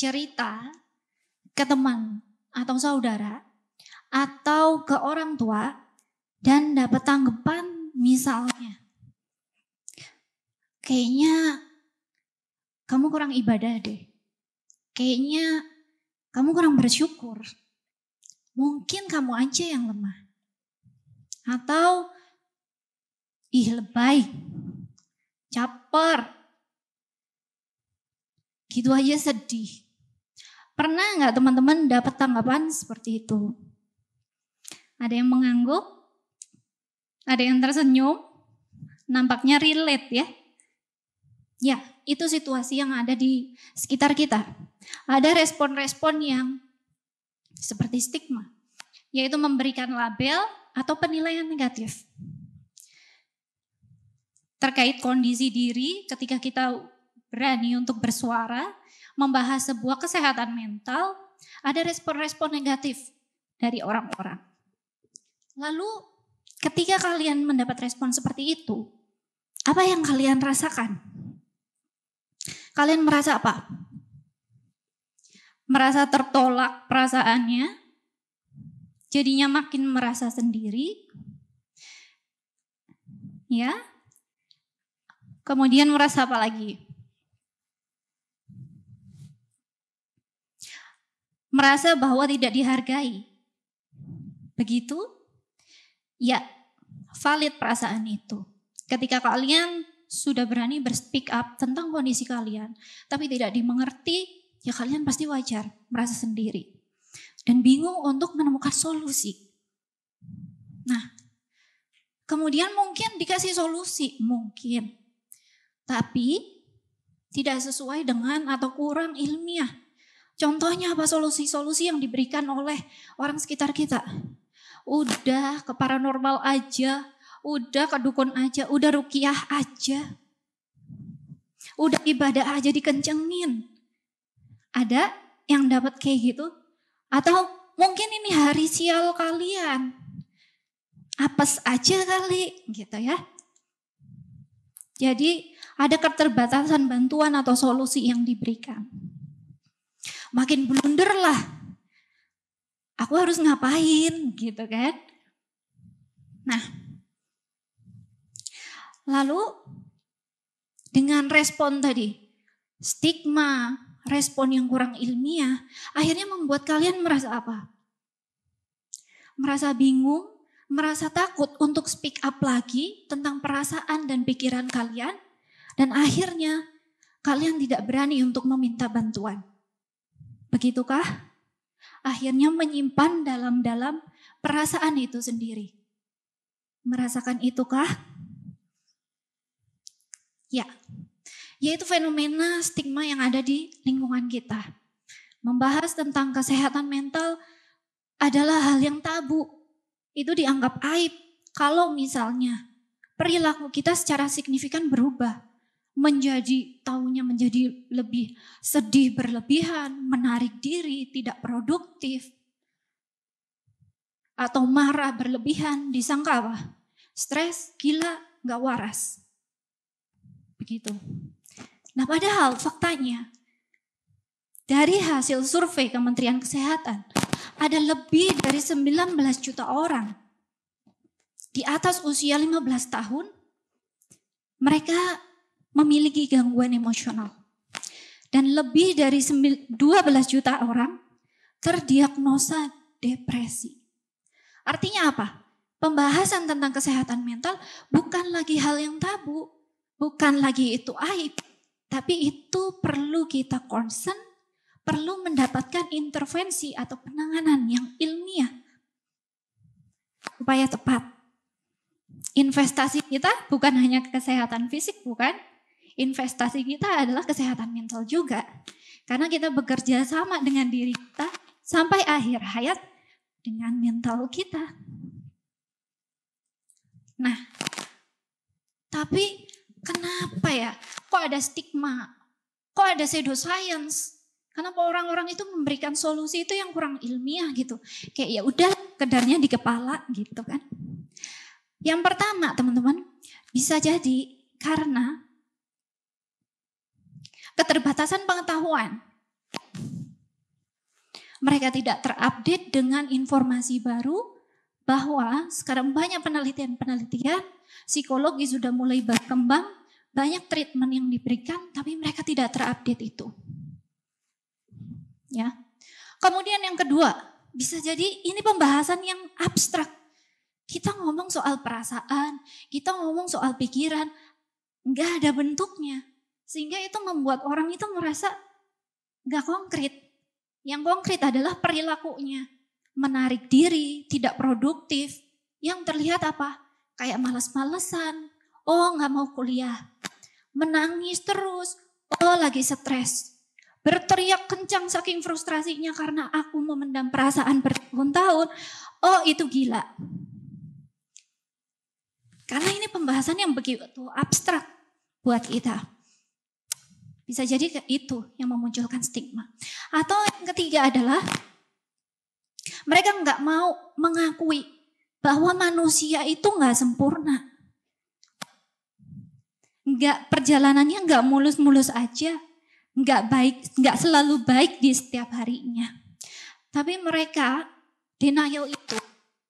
cerita ke teman atau saudara atau ke orang tua dan dapat tanggapan misalnya kayaknya kamu kurang ibadah deh. Kayaknya kamu kurang bersyukur. Mungkin kamu aja yang lemah. Atau ih lebay. Caper. Gitu aja sedih. Pernah nggak teman-teman dapat tanggapan seperti itu? Ada yang mengangguk, ada yang tersenyum, nampaknya relate ya. Ya, itu situasi yang ada di sekitar kita. Ada respon-respon yang seperti stigma, yaitu memberikan label atau penilaian negatif terkait kondisi diri ketika kita berani untuk bersuara, membahas sebuah kesehatan mental, ada respon-respon negatif dari orang-orang. Lalu ketika kalian mendapat respon seperti itu, apa yang kalian rasakan? Kalian merasa apa? Merasa tertolak perasaannya, jadinya makin merasa sendiri, ya. Kemudian merasa apa lagi? merasa bahwa tidak dihargai. Begitu? Ya, valid perasaan itu. Ketika kalian sudah berani berspeak up tentang kondisi kalian, tapi tidak dimengerti, ya kalian pasti wajar merasa sendiri. Dan bingung untuk menemukan solusi. Nah, kemudian mungkin dikasih solusi, mungkin. Tapi tidak sesuai dengan atau kurang ilmiah Contohnya apa solusi-solusi yang diberikan oleh orang sekitar kita? Udah ke paranormal aja, udah ke dukun aja, udah rukiah aja. Udah ibadah aja dikencengin. Ada yang dapat kayak gitu? Atau mungkin ini hari sial kalian. Apes aja kali gitu ya. Jadi ada keterbatasan bantuan atau solusi yang diberikan makin blunder lah. Aku harus ngapain gitu kan. Nah, lalu dengan respon tadi, stigma, respon yang kurang ilmiah, akhirnya membuat kalian merasa apa? Merasa bingung, merasa takut untuk speak up lagi tentang perasaan dan pikiran kalian, dan akhirnya kalian tidak berani untuk meminta bantuan. Begitukah? Akhirnya menyimpan dalam-dalam perasaan itu sendiri. Merasakan itukah? Ya, yaitu fenomena stigma yang ada di lingkungan kita. Membahas tentang kesehatan mental adalah hal yang tabu. Itu dianggap aib kalau misalnya perilaku kita secara signifikan berubah menjadi taunya menjadi lebih sedih berlebihan, menarik diri, tidak produktif, atau marah berlebihan, disangka apa? Stres, gila, nggak waras. Begitu. Nah padahal faktanya dari hasil survei Kementerian Kesehatan ada lebih dari 19 juta orang di atas usia 15 tahun mereka memiliki gangguan emosional. Dan lebih dari 12 juta orang terdiagnosa depresi. Artinya apa? Pembahasan tentang kesehatan mental bukan lagi hal yang tabu, bukan lagi itu aib, tapi itu perlu kita concern, perlu mendapatkan intervensi atau penanganan yang ilmiah. Upaya tepat. Investasi kita bukan hanya kesehatan fisik, bukan? investasi kita adalah kesehatan mental juga. Karena kita bekerja sama dengan diri kita sampai akhir hayat dengan mental kita. Nah, tapi kenapa ya? Kok ada stigma? Kok ada pseudoscience? Kenapa orang-orang itu memberikan solusi itu yang kurang ilmiah gitu? Kayak ya udah kedarnya di kepala gitu kan. Yang pertama teman-teman, bisa jadi karena keterbatasan pengetahuan. Mereka tidak terupdate dengan informasi baru bahwa sekarang banyak penelitian-penelitian psikologi sudah mulai berkembang, banyak treatment yang diberikan tapi mereka tidak terupdate itu. Ya. Kemudian yang kedua, bisa jadi ini pembahasan yang abstrak. Kita ngomong soal perasaan, kita ngomong soal pikiran, nggak ada bentuknya. Sehingga itu membuat orang itu merasa gak konkret. Yang konkret adalah perilakunya. Menarik diri, tidak produktif. Yang terlihat apa? Kayak males malesan Oh nggak mau kuliah. Menangis terus. Oh lagi stres. Berteriak kencang saking frustrasinya karena aku memendam perasaan bertahun-tahun. Oh itu gila. Karena ini pembahasan yang begitu abstrak buat kita. Bisa jadi itu yang memunculkan stigma. Atau yang ketiga adalah mereka nggak mau mengakui bahwa manusia itu nggak sempurna. Nggak perjalanannya nggak mulus-mulus aja, nggak baik, nggak selalu baik di setiap harinya. Tapi mereka denial itu,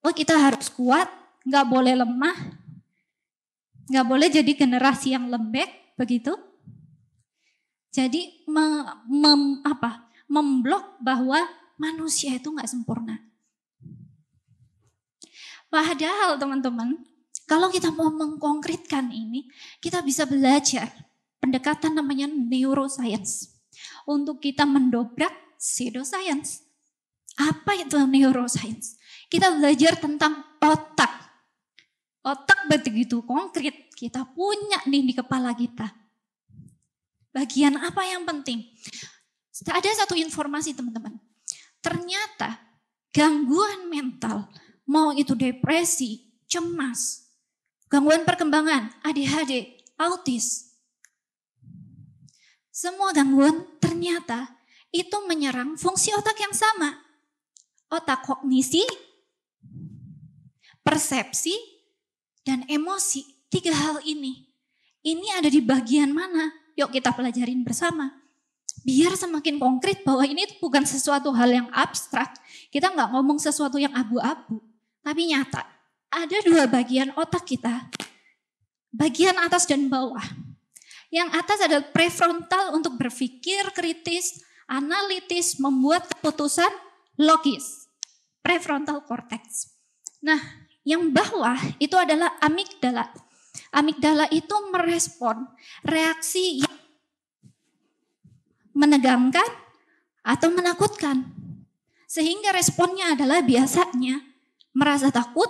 oh kita harus kuat, nggak boleh lemah, nggak boleh jadi generasi yang lembek begitu. Jadi mem, mem, apa, memblok bahwa manusia itu nggak sempurna. Padahal teman-teman, kalau kita mau mengkonkretkan ini, kita bisa belajar pendekatan namanya neuroscience. Untuk kita mendobrak pseudoscience. Apa itu neuroscience? Kita belajar tentang otak. Otak begitu konkret, kita punya nih di kepala kita Bagian apa yang penting? Ada satu informasi teman-teman. Ternyata gangguan mental, mau itu depresi, cemas, gangguan perkembangan, ADHD, autis. Semua gangguan ternyata itu menyerang fungsi otak yang sama. Otak kognisi, persepsi, dan emosi. Tiga hal ini. Ini ada di bagian mana? yuk kita pelajarin bersama. Biar semakin konkret bahwa ini bukan sesuatu hal yang abstrak. Kita nggak ngomong sesuatu yang abu-abu, tapi nyata. Ada dua bagian otak kita, bagian atas dan bawah. Yang atas adalah prefrontal untuk berpikir kritis, analitis, membuat keputusan logis. Prefrontal cortex. Nah, yang bawah itu adalah amigdala Amigdala itu merespon reaksi yang menegangkan atau menakutkan. Sehingga responnya adalah biasanya merasa takut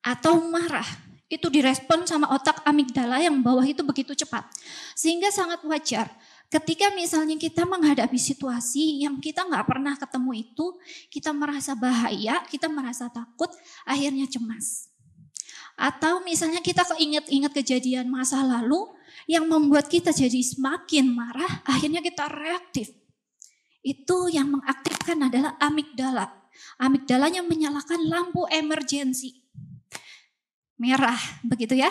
atau marah. Itu direspon sama otak amigdala yang bawah itu begitu cepat. Sehingga sangat wajar ketika misalnya kita menghadapi situasi yang kita nggak pernah ketemu itu, kita merasa bahaya, kita merasa takut, akhirnya cemas. Atau misalnya kita keinget-inget kejadian masa lalu yang membuat kita jadi semakin marah, akhirnya kita reaktif. Itu yang mengaktifkan adalah amigdala. Amigdalanya menyalakan lampu emergensi. Merah, begitu ya.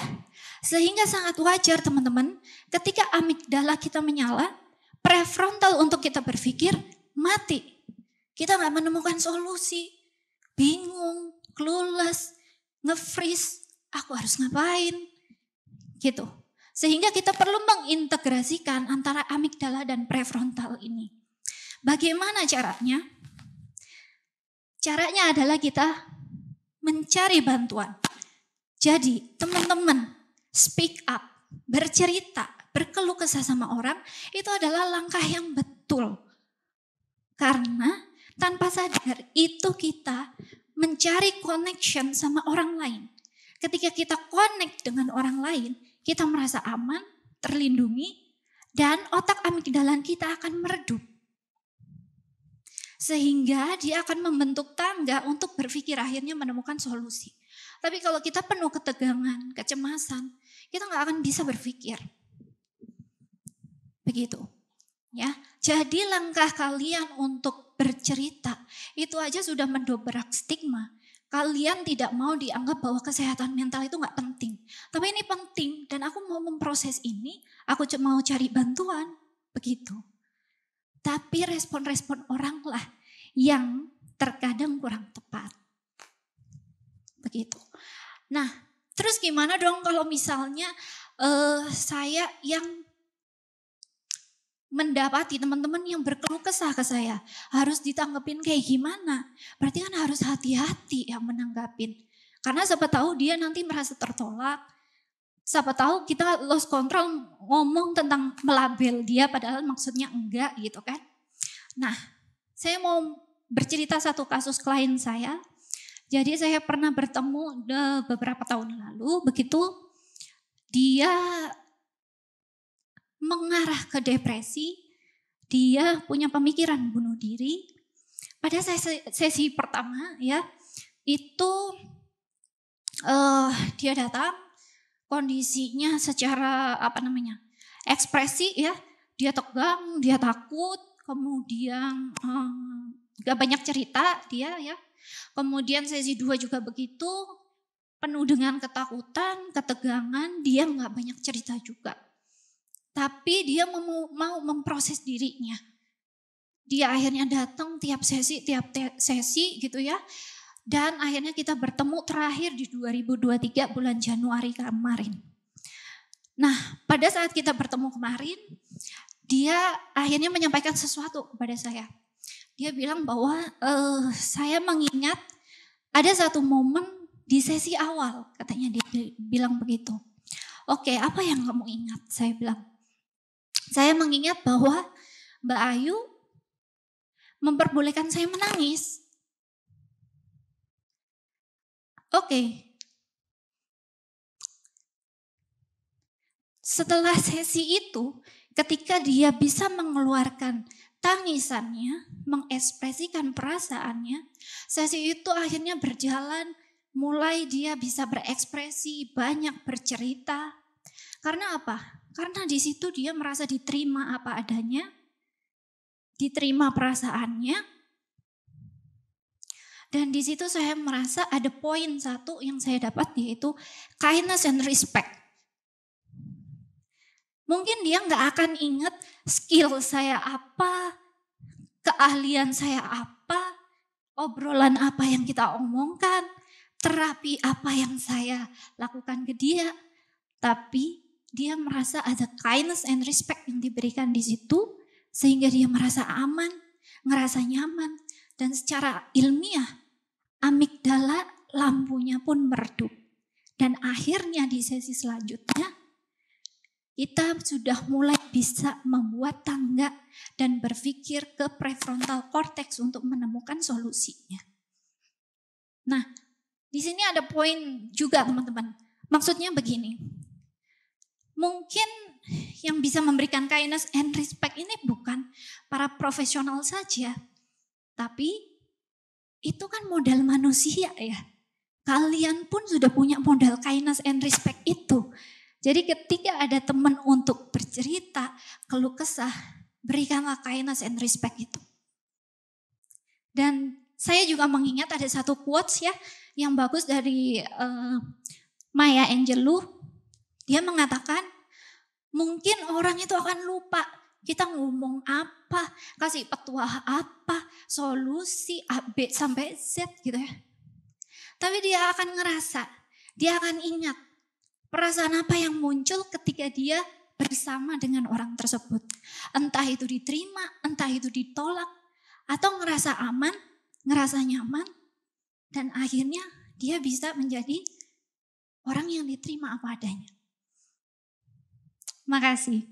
Sehingga sangat wajar teman-teman, ketika amigdala kita menyala, prefrontal untuk kita berpikir mati. Kita nggak menemukan solusi, bingung, clueless, nge-freeze, aku harus ngapain? Gitu. Sehingga kita perlu mengintegrasikan antara amigdala dan prefrontal ini. Bagaimana caranya? Caranya adalah kita mencari bantuan. Jadi, teman-teman, speak up, bercerita, berkeluh kesah sama orang, itu adalah langkah yang betul. Karena tanpa sadar itu kita mencari connection sama orang lain. Ketika kita connect dengan orang lain, kita merasa aman, terlindungi, dan otak amigdalan kita akan meredup. Sehingga dia akan membentuk tangga untuk berpikir akhirnya menemukan solusi. Tapi kalau kita penuh ketegangan, kecemasan, kita nggak akan bisa berpikir. Begitu. Ya, jadi langkah kalian untuk bercerita itu aja sudah mendobrak stigma. Kalian tidak mau dianggap bahwa kesehatan mental itu nggak penting. Tapi ini penting dan aku mau memproses ini, aku cuma mau cari bantuan, begitu. Tapi respon-respon orang lah yang terkadang kurang tepat. Begitu. Nah, terus gimana dong kalau misalnya uh, saya yang mendapati teman-teman yang berkeluh kesah ke saya. Harus ditanggepin kayak gimana? Berarti kan harus hati-hati yang menanggapin. Karena siapa tahu dia nanti merasa tertolak. Siapa tahu kita lost control ngomong tentang melabel dia padahal maksudnya enggak gitu kan. Nah, saya mau bercerita satu kasus klien saya. Jadi saya pernah bertemu eh, beberapa tahun lalu begitu dia mengarah ke depresi, dia punya pemikiran bunuh diri. Pada sesi, sesi pertama ya, itu uh, dia datang kondisinya secara apa namanya? ekspresi ya, dia tegang, dia takut, kemudian um, eh, gak banyak cerita dia ya. Kemudian sesi dua juga begitu, penuh dengan ketakutan, ketegangan, dia nggak banyak cerita juga. Tapi dia mau memproses dirinya. Dia akhirnya datang tiap sesi, tiap sesi gitu ya. Dan akhirnya kita bertemu terakhir di 2023 bulan Januari kemarin. Nah, pada saat kita bertemu kemarin, dia akhirnya menyampaikan sesuatu kepada saya. Dia bilang bahwa uh, saya mengingat ada satu momen di sesi awal, katanya dia bilang begitu. Oke, apa yang kamu ingat? Saya bilang, saya mengingat bahwa Mbak Ayu memperbolehkan saya menangis. Oke. Okay. Setelah sesi itu, ketika dia bisa mengeluarkan tangisannya, mengekspresikan perasaannya, sesi itu akhirnya berjalan, mulai dia bisa berekspresi, banyak bercerita. Karena apa? Karena di situ dia merasa diterima apa adanya, diterima perasaannya, dan di situ saya merasa ada poin satu yang saya dapat yaitu kindness and respect. Mungkin dia nggak akan ingat skill saya apa, keahlian saya apa, obrolan apa yang kita omongkan, terapi apa yang saya lakukan ke dia. Tapi dia merasa ada kindness and respect yang diberikan di situ sehingga dia merasa aman, ngerasa nyaman dan secara ilmiah amigdala lampunya pun meredup. Dan akhirnya di sesi selanjutnya kita sudah mulai bisa membuat tangga dan berpikir ke prefrontal cortex untuk menemukan solusinya. Nah, di sini ada poin juga teman-teman. Maksudnya begini, mungkin yang bisa memberikan kindness and respect ini bukan para profesional saja, tapi itu kan modal manusia ya. Kalian pun sudah punya modal kindness and respect itu. Jadi ketika ada teman untuk bercerita, keluh kesah, berikanlah kindness and respect itu. Dan saya juga mengingat ada satu quotes ya yang bagus dari uh, Maya Angelou dia mengatakan, mungkin orang itu akan lupa kita ngomong apa, kasih petua apa, solusi A, B sampai Z gitu ya. Tapi dia akan ngerasa, dia akan ingat perasaan apa yang muncul ketika dia bersama dengan orang tersebut. Entah itu diterima, entah itu ditolak, atau ngerasa aman, ngerasa nyaman, dan akhirnya dia bisa menjadi orang yang diterima apa adanya. Makasih.